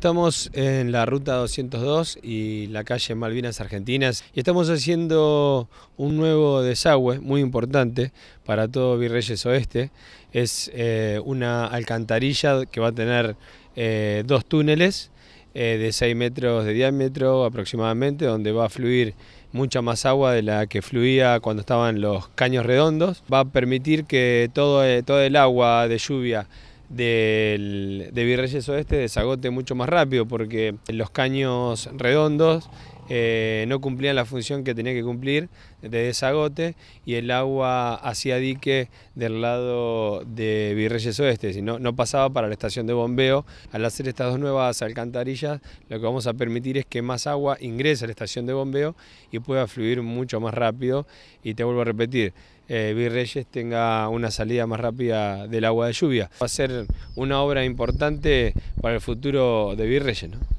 Estamos en la ruta 202 y la calle Malvinas Argentinas y estamos haciendo un nuevo desagüe muy importante para todo Virreyes Oeste. Es eh, una alcantarilla que va a tener eh, dos túneles eh, de 6 metros de diámetro aproximadamente, donde va a fluir mucha más agua de la que fluía cuando estaban los caños redondos. Va a permitir que todo, todo el agua de lluvia del, de Virreyes Oeste desagote mucho más rápido porque los caños redondos eh, no cumplían la función que tenía que cumplir de desagote y el agua hacía dique del lado de Virreyes Oeste, si no, pasaba para la estación de bombeo. Al hacer estas dos nuevas alcantarillas, lo que vamos a permitir es que más agua ingrese a la estación de bombeo y pueda fluir mucho más rápido. Y te vuelvo a repetir, eh, Virreyes tenga una salida más rápida del agua de lluvia. Va a ser una obra importante para el futuro de Virreyes. ¿no?